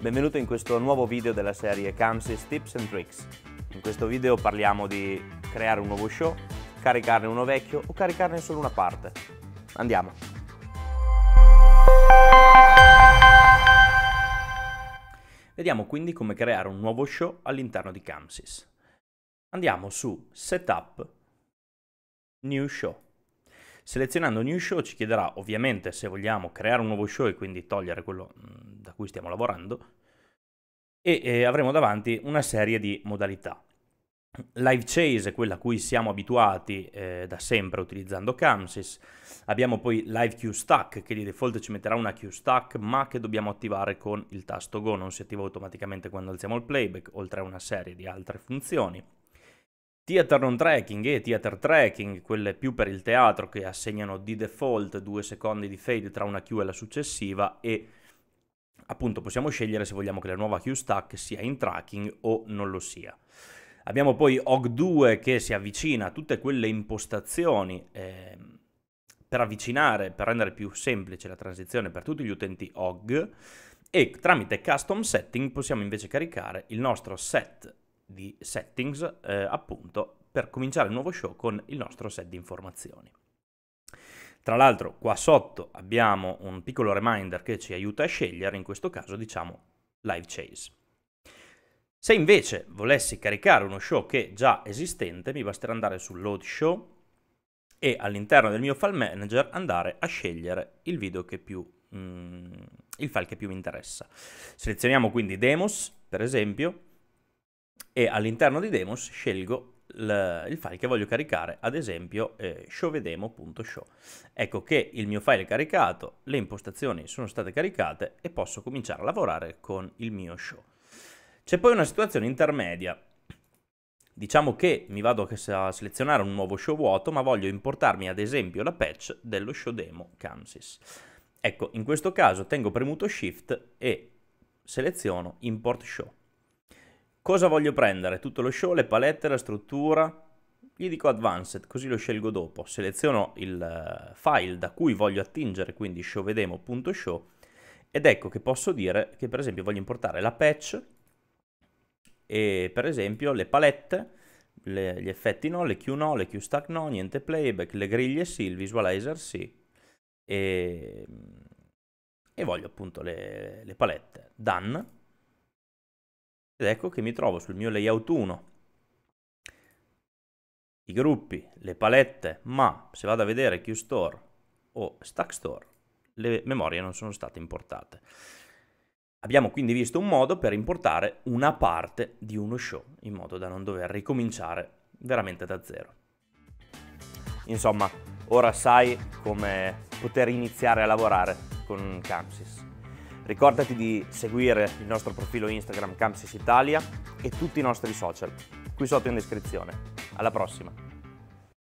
Benvenuto in questo nuovo video della serie Camsys Tips and Tricks. In questo video parliamo di creare un nuovo show, caricarne uno vecchio o caricarne solo una parte. Andiamo! Vediamo quindi come creare un nuovo show all'interno di Camsys. Andiamo su Setup, New Show. Selezionando New Show ci chiederà ovviamente se vogliamo creare un nuovo show e quindi togliere quello mm, a cui stiamo lavorando, e eh, avremo davanti una serie di modalità. Live Chase quella a cui siamo abituati eh, da sempre utilizzando Camsys, abbiamo poi Live Q Stack che di default ci metterà una Q Stack ma che dobbiamo attivare con il tasto Go, non si attiva automaticamente quando alziamo il playback, oltre a una serie di altre funzioni. Theater non tracking e theater tracking, quelle più per il teatro che assegnano di default due secondi di fade tra una Q e la successiva e appunto possiamo scegliere se vogliamo che la nuova Q-Stack sia in tracking o non lo sia. Abbiamo poi OG2 che si avvicina a tutte quelle impostazioni eh, per avvicinare, per rendere più semplice la transizione per tutti gli utenti OG e tramite custom setting possiamo invece caricare il nostro set di settings eh, appunto per cominciare il nuovo show con il nostro set di informazioni. Tra l'altro qua sotto abbiamo un piccolo reminder che ci aiuta a scegliere, in questo caso diciamo Live Chase. Se invece volessi caricare uno show che è già esistente, mi basterà andare su Load Show e all'interno del mio file manager andare a scegliere il video che più mm, il file che più mi interessa. Selezioniamo quindi Demos, per esempio, e all'interno di Demos scelgo il, il file che voglio caricare, ad esempio eh, showvedemo.show. Ecco che il mio file è caricato, le impostazioni sono state caricate e posso cominciare a lavorare con il mio show. C'è poi una situazione intermedia. Diciamo che mi vado a selezionare un nuovo show vuoto, ma voglio importarmi ad esempio la patch dello show demo Camsys. Ecco, in questo caso tengo premuto Shift e seleziono Import Show. Cosa voglio prendere? Tutto lo show, le palette, la struttura? Gli dico Advanced, così lo scelgo dopo. Seleziono il eh, file da cui voglio attingere, quindi showvedemo.show, ed ecco che posso dire che per esempio voglio importare la patch e per esempio le palette, le, gli effetti no, le Q no, le Q stack no, niente playback, le griglie sì, il visualizer sì e, e voglio appunto le, le palette. Done ed ecco che mi trovo sul mio layout 1 i gruppi, le palette, ma se vado a vedere QStore o Stack Store, le memorie non sono state importate. Abbiamo quindi visto un modo per importare una parte di uno show in modo da non dover ricominciare veramente da zero. Insomma, ora sai come poter iniziare a lavorare con Camsys. Ricordati di seguire il nostro profilo Instagram Campsis Italia e tutti i nostri social, qui sotto in descrizione. Alla prossima!